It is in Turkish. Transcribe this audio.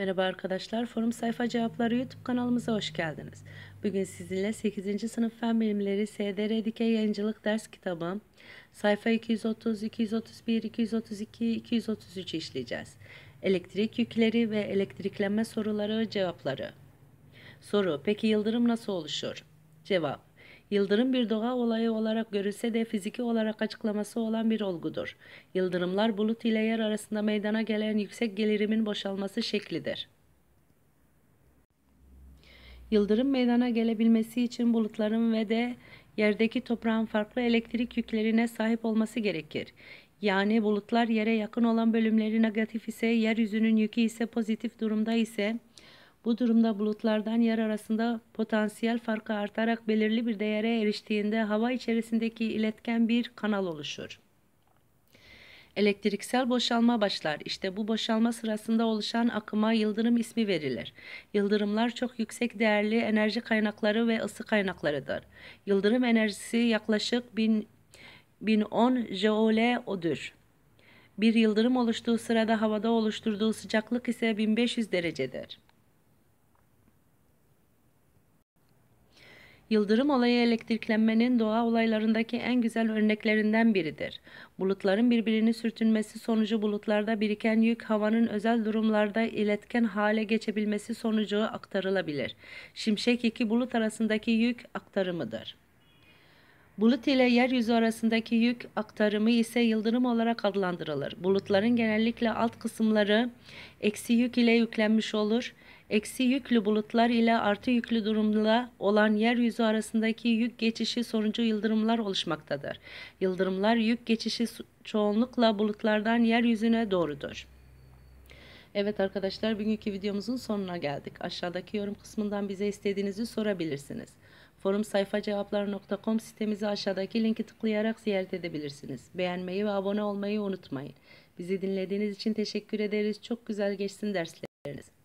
Merhaba arkadaşlar, Forum Sayfa Cevapları YouTube kanalımıza hoş geldiniz. Bugün sizinle 8. Sınıf Fen Bilimleri SDR Dikey Yayıncılık Ders Kitabı sayfa 230, 231, 232, 233 işleyeceğiz. Elektrik yükleri ve elektriklenme soruları cevapları. Soru, peki yıldırım nasıl oluşur? Cevap, Yıldırım bir doğa olayı olarak görülse de fiziki olarak açıklaması olan bir olgudur. Yıldırımlar bulut ile yer arasında meydana gelen yüksek gelirimin boşalması şeklidir. Yıldırım meydana gelebilmesi için bulutların ve de yerdeki toprağın farklı elektrik yüklerine sahip olması gerekir. Yani bulutlar yere yakın olan bölümleri negatif ise, yeryüzünün yükü ise pozitif durumda ise bu durumda bulutlardan yer arasında potansiyel farkı artarak belirli bir değere eriştiğinde hava içerisindeki iletken bir kanal oluşur. Elektriksel boşalma başlar. İşte bu boşalma sırasında oluşan akıma yıldırım ismi verilir. Yıldırımlar çok yüksek değerli enerji kaynakları ve ısı kaynaklarıdır. Yıldırım enerjisi yaklaşık 1000, 1010 joule odur. Bir yıldırım oluştuğu sırada havada oluşturduğu sıcaklık ise 1500 derecedir. Yıldırım olayı elektriklenmenin doğa olaylarındaki en güzel örneklerinden biridir. Bulutların birbirini sürtünmesi sonucu bulutlarda biriken yük havanın özel durumlarda iletken hale geçebilmesi sonucu aktarılabilir. Şimşek iki bulut arasındaki yük aktarımıdır. Bulut ile yeryüzü arasındaki yük aktarımı ise yıldırım olarak adlandırılır. Bulutların genellikle alt kısımları eksi yük ile yüklenmiş olur eksi yüklü bulutlar ile artı yüklü durumla olan yeryüzü arasındaki yük geçişi sonucu yıldırımlar oluşmaktadır. Yıldırımlar yük geçişi çoğunlukla bulutlardan yeryüzüne doğrudur. Evet arkadaşlar bugünkü videomuzun sonuna geldik. Aşağıdaki yorum kısmından bize istediğinizi sorabilirsiniz. Forum sayfacevaplar.com sitemizi aşağıdaki linki tıklayarak ziyaret edebilirsiniz. Beğenmeyi ve abone olmayı unutmayın. Bizi dinlediğiniz için teşekkür ederiz. Çok güzel geçsin dersleriniz.